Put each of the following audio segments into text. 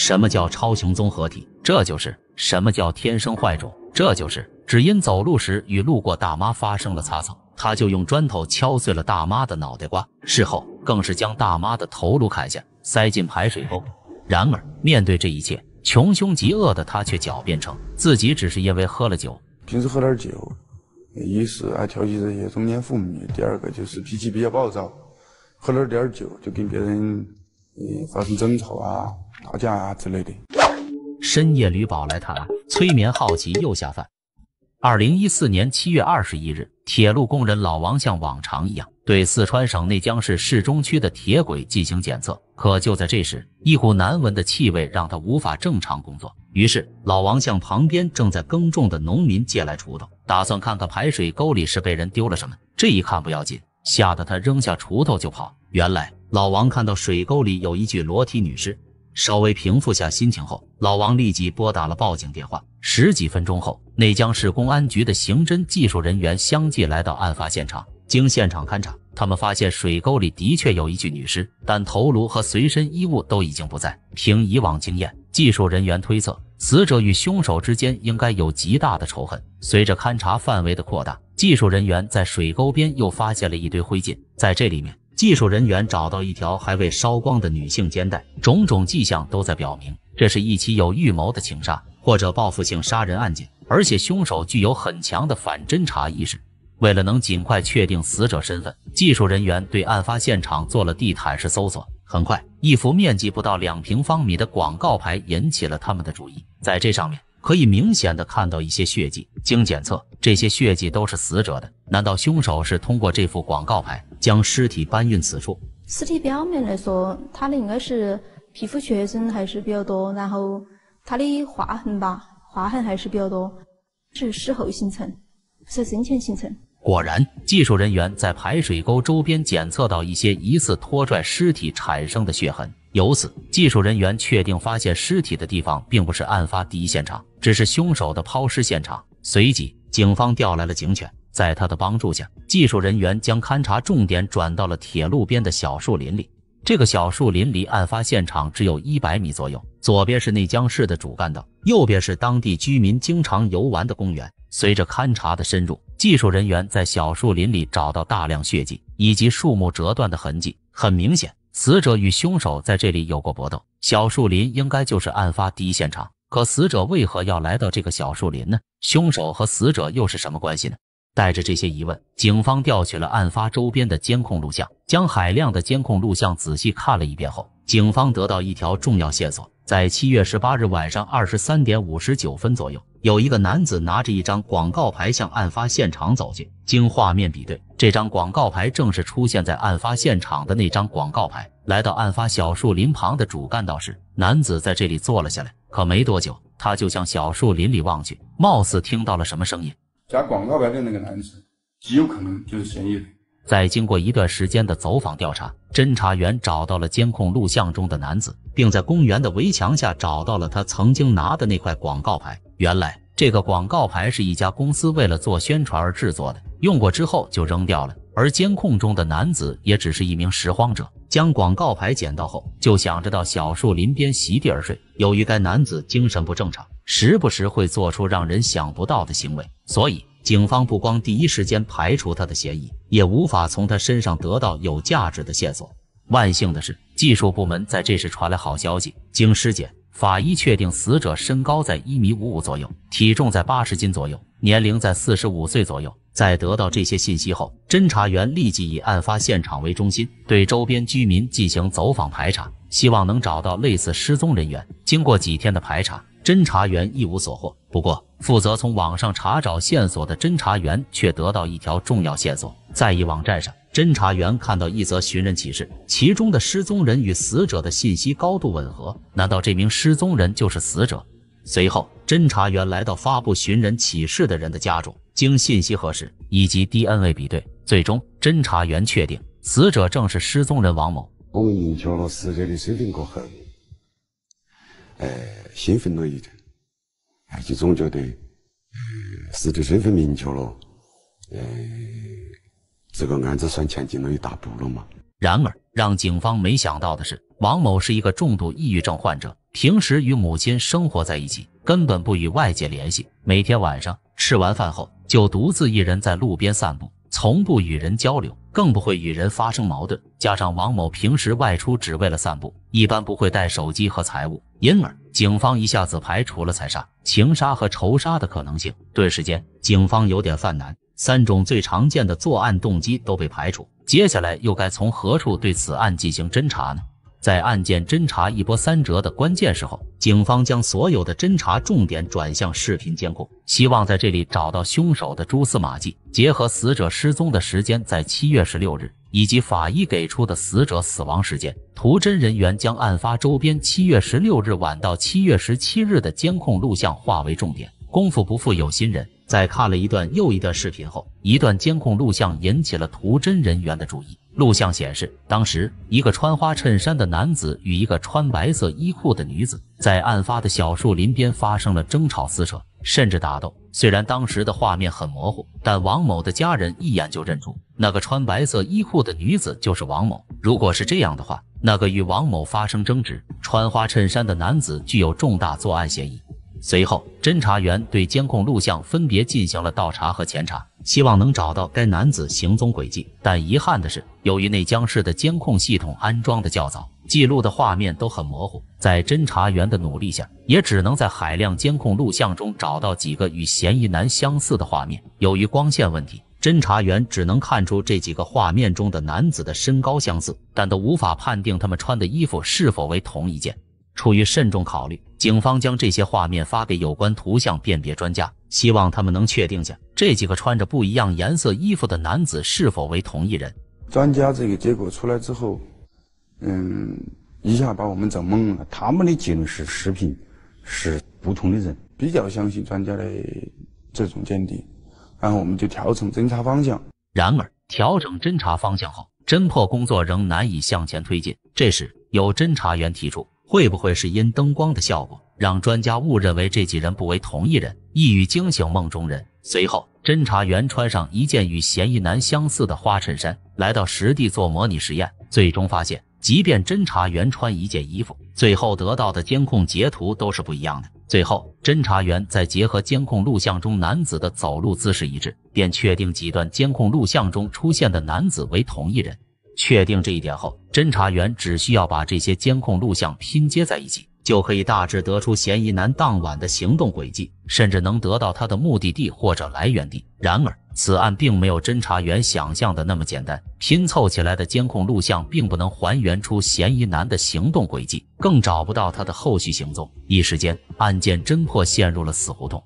什么叫超雄综合体？这就是什么叫天生坏种？这就是只因走路时与路过大妈发生了擦蹭，他就用砖头敲碎了大妈的脑袋瓜，事后更是将大妈的头颅砍下，塞进排水沟。然而，面对这一切，穷凶极恶的他却狡辩称自己只是因为喝了酒。平时喝点酒，一是爱调戏这些中年妇女，第二个就是脾气比较暴躁，喝了点酒就跟别人嗯发生争吵啊。吵架啊之类的。深夜，吕宝来探案，催眠、好奇又下饭。二零一四年七月二十一日，铁路工人老王像往常一样，对四川省内江市市中区的铁轨进行检测。可就在这时，一股难闻的气味让他无法正常工作。于是，老王向旁边正在耕种的农民借来锄头，打算看看排水沟里是被人丢了什么。这一看不要紧，吓得他扔下锄头就跑。原来，老王看到水沟里有一具裸体女尸。稍微平复下心情后，老王立即拨打了报警电话。十几分钟后，内江市公安局的刑侦技术人员相继来到案发现场。经现场勘查，他们发现水沟里的确有一具女尸，但头颅和随身衣物都已经不在。凭以往经验，技术人员推测死者与凶手之间应该有极大的仇恨。随着勘查范围的扩大，技术人员在水沟边又发现了一堆灰烬，在这里面。技术人员找到一条还未烧光的女性肩带，种种迹象都在表明，这是一起有预谋的情杀或者报复性杀人案件，而且凶手具有很强的反侦查意识。为了能尽快确定死者身份，技术人员对案发现场做了地毯式搜索。很快，一幅面积不到两平方米的广告牌引起了他们的注意，在这上面可以明显的看到一些血迹。经检测，这些血迹都是死者的。难道凶手是通过这幅广告牌？将尸体搬运此处。尸体表面来说，它的应该是皮肤缺损还是比较多，然后它的划痕吧，划痕还是比较多，是尸后形成，不是生前形成。果然，技术人员在排水沟周边检测到一些疑似拖拽尸体产生的血痕，由此，技术人员确定发现尸体的地方并不是案发第一现场，只是凶手的抛尸现场。随即，警方调来了警犬。在他的帮助下，技术人员将勘查重点转到了铁路边的小树林里。这个小树林离案发现场只有一百米左右，左边是内江市的主干道，右边是当地居民经常游玩的公园。随着勘查的深入，技术人员在小树林里找到大量血迹以及树木折断的痕迹，很明显，死者与凶手在这里有过搏斗。小树林应该就是案发第一现场。可死者为何要来到这个小树林呢？凶手和死者又是什么关系呢？带着这些疑问，警方调取了案发周边的监控录像，将海量的监控录像仔细看了一遍后，警方得到一条重要线索：在七月十八日晚上二十三点五十九分左右，有一个男子拿着一张广告牌向案发现场走去。经画面比对，这张广告牌正是出现在案发现场的那张广告牌。来到案发小树林旁的主干道时，男子在这里坐了下来，可没多久，他就向小树林里望去，貌似听到了什么声音。假广告牌的那个男子极有可能就是嫌疑人。在经过一段时间的走访调查，侦查员找到了监控录像中的男子，并在公园的围墙下找到了他曾经拿的那块广告牌。原来，这个广告牌是一家公司为了做宣传而制作的，用过之后就扔掉了。而监控中的男子也只是一名拾荒者，将广告牌捡到后，就想着到小树林边席地而睡。由于该男子精神不正常。时不时会做出让人想不到的行为，所以警方不光第一时间排除他的嫌疑，也无法从他身上得到有价值的线索。万幸的是，技术部门在这时传来好消息：经尸检，法医确定死者身高在一米五五左右，体重在八十斤左右，年龄在四十五岁左右。在得到这些信息后，侦查员立即以案发现场为中心，对周边居民进行走访排查，希望能找到类似失踪人员。经过几天的排查。侦查员一无所获，不过负责从网上查找线索的侦查员却得到一条重要线索，在一网站上，侦查员看到一则寻人启事，其中的失踪人与死者的信息高度吻合。难道这名失踪人就是死者？随后，侦查员来到发布寻人启事的人的家中，经信息核实以及 DNA 比对，最终侦查员确定死者正是失踪人王某。我们明确了死者的身份过后。哎，兴奋了一阵，哎，就总觉得，嗯，死者身份明确了，哎，这个案子算前进了一大步了嘛。然而，让警方没想到的是，王某是一个重度抑郁症患者，平时与母亲生活在一起，根本不与外界联系，每天晚上吃完饭后就独自一人在路边散步。从不与人交流，更不会与人发生矛盾。加上王某平时外出只为了散步，一般不会带手机和财物，因而警方一下子排除了财杀、情杀和仇杀的可能性。顿时间，警方有点犯难，三种最常见的作案动机都被排除，接下来又该从何处对此案进行侦查呢？在案件侦查一波三折的关键时候，警方将所有的侦查重点转向视频监控，希望在这里找到凶手的蛛丝马迹。结合死者失踪的时间在七月十六日，以及法医给出的死者死亡时间，图侦人员将案发周边七月十六日晚到七月十七日的监控录像划为重点。功夫不负有心人，在看了一段又一段视频后，一段监控录像引起了图侦人员的注意。录像显示，当时一个穿花衬衫的男子与一个穿白色衣裤的女子在案发的小树林边发生了争吵、撕扯，甚至打斗。虽然当时的画面很模糊，但王某的家人一眼就认出那个穿白色衣裤的女子就是王某。如果是这样的话，那个与王某发生争执、穿花衬衫的男子具有重大作案嫌疑。随后，侦查员对监控录像分别进行了倒查和前查，希望能找到该男子行踪轨迹。但遗憾的是，由于内江市的监控系统安装的较早，记录的画面都很模糊。在侦查员的努力下，也只能在海量监控录像中找到几个与嫌疑男相似的画面。由于光线问题，侦查员只能看出这几个画面中的男子的身高相似，但都无法判定他们穿的衣服是否为同一件。出于慎重考虑，警方将这些画面发给有关图像辨别专家，希望他们能确定下这几个穿着不一样颜色衣服的男子是否为同一人。专家这个结果出来之后，嗯，一下把我们整懵了。他们的结论视频是不同的人，比较相信专家的这种鉴定，然后我们就调整侦查方向。然而，调整侦查方向后，侦破工作仍难以向前推进。这时，有侦查员提出。会不会是因灯光的效果，让专家误认为这几人不为同一人？一语惊醒梦中人。随后，侦查员穿上一件与嫌疑男相似的花衬衫，来到实地做模拟实验。最终发现，即便侦查员穿一件衣服，最后得到的监控截图都是不一样的。最后，侦查员在结合监控录像中男子的走路姿势一致，便确定几段监控录像中出现的男子为同一人。确定这一点后，侦查员只需要把这些监控录像拼接在一起，就可以大致得出嫌疑男当晚的行动轨迹，甚至能得到他的目的地或者来源地。然而，此案并没有侦查员想象的那么简单，拼凑起来的监控录像并不能还原出嫌疑男的行动轨迹，更找不到他的后续行踪。一时间，案件侦破陷入了死胡同。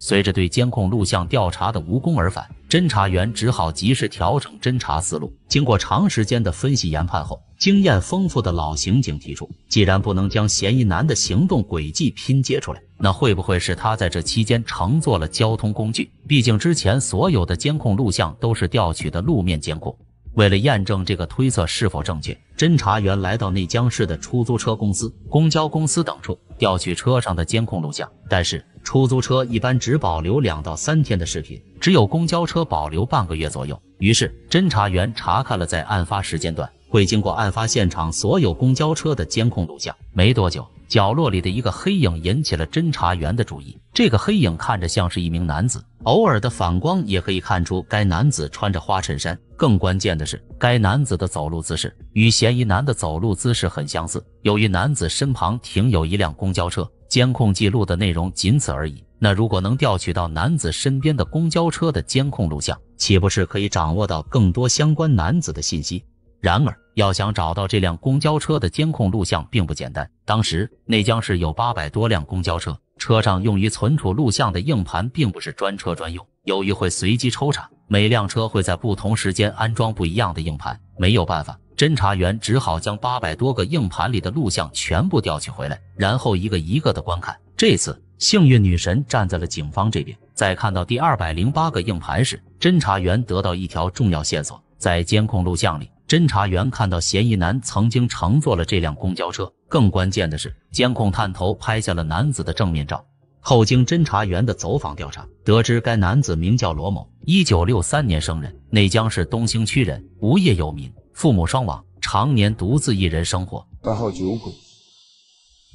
随着对监控录像调查的无功而返，侦查员只好及时调整侦查思路。经过长时间的分析研判后，经验丰富的老刑警提出，既然不能将嫌疑男的行动轨迹拼接出来，那会不会是他在这期间乘坐了交通工具？毕竟之前所有的监控录像都是调取的路面监控。为了验证这个推测是否正确，侦查员来到内江市的出租车公司、公交公司等处，调取车上的监控录像，但是。出租车一般只保留两到三天的视频，只有公交车保留半个月左右。于是，侦查员查看了在案发时间段会经过案发现场所有公交车的监控录像。没多久，角落里的一个黑影引起了侦查员的注意。这个黑影看着像是一名男子，偶尔的反光也可以看出该男子穿着花衬衫。更关键的是，该男子的走路姿势与嫌疑男的走路姿势很相似。由于男子身旁停有一辆公交车。监控记录的内容仅此而已。那如果能调取到男子身边的公交车的监控录像，岂不是可以掌握到更多相关男子的信息？然而，要想找到这辆公交车的监控录像并不简单。当时内江市有八百多辆公交车，车上用于存储录像的硬盘并不是专车专用，由于会随机抽查，每辆车会在不同时间安装不一样的硬盘，没有办法。侦查员只好将八百多个硬盘里的录像全部调取回来，然后一个一个的观看。这次幸运女神站在了警方这边。在看到第二百零八个硬盘时，侦查员得到一条重要线索：在监控录像里，侦查员看到嫌疑男曾经乘坐了这辆公交车。更关键的是，监控探头拍下了男子的正面照。后经侦查员的走访调查，得知该男子名叫罗某，一九六三年生人，内江市东兴区人，无业游民。父母双亡，常年独自一人生活。爱好酒鬼，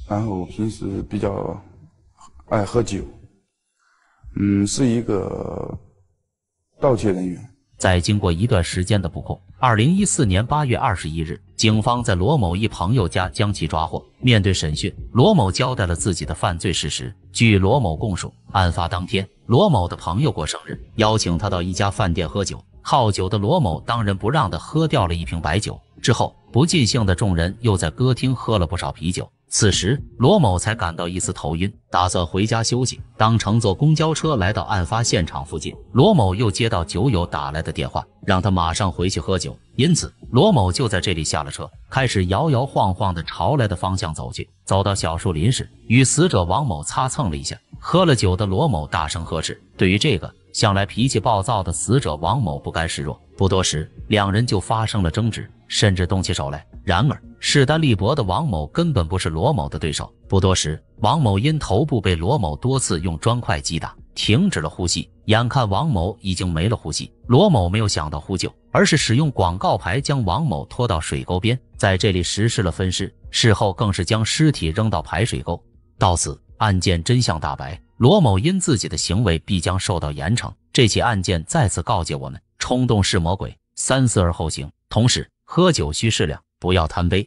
然后平时比较爱喝酒。嗯，是一个盗窃人员。在经过一段时间的布控，二零一四年八月二十一日，警方在罗某一朋友家将其抓获。面对审讯，罗某交代了自己的犯罪事实。据罗某供述，案发当天，罗某的朋友过生日，邀请他到一家饭店喝酒。好酒的罗某当仁不让地喝掉了一瓶白酒，之后不尽兴的众人又在歌厅喝了不少啤酒。此时罗某才感到一丝头晕，打算回家休息。当乘坐公交车来到案发现场附近，罗某又接到酒友打来的电话，让他马上回去喝酒。因此，罗某就在这里下了车，开始摇摇晃晃地朝来的方向走去。走到小树林时，与死者王某擦蹭了一下。喝了酒的罗某大声呵斥：“对于这个。”向来脾气暴躁的死者王某不甘示弱，不多时，两人就发生了争执，甚至动起手来。然而，势单力薄的王某根本不是罗某的对手。不多时，王某因头部被罗某多次用砖块击打，停止了呼吸。眼看王某已经没了呼吸，罗某没有想到呼救，而是使用广告牌将王某拖到水沟边，在这里实施了分尸。事后，更是将尸体扔到排水沟。到此，案件真相大白。罗某因自己的行为必将受到严惩，这起案件再次告诫我们：冲动是魔鬼，三思而后行。同时，喝酒需适量，不要贪杯。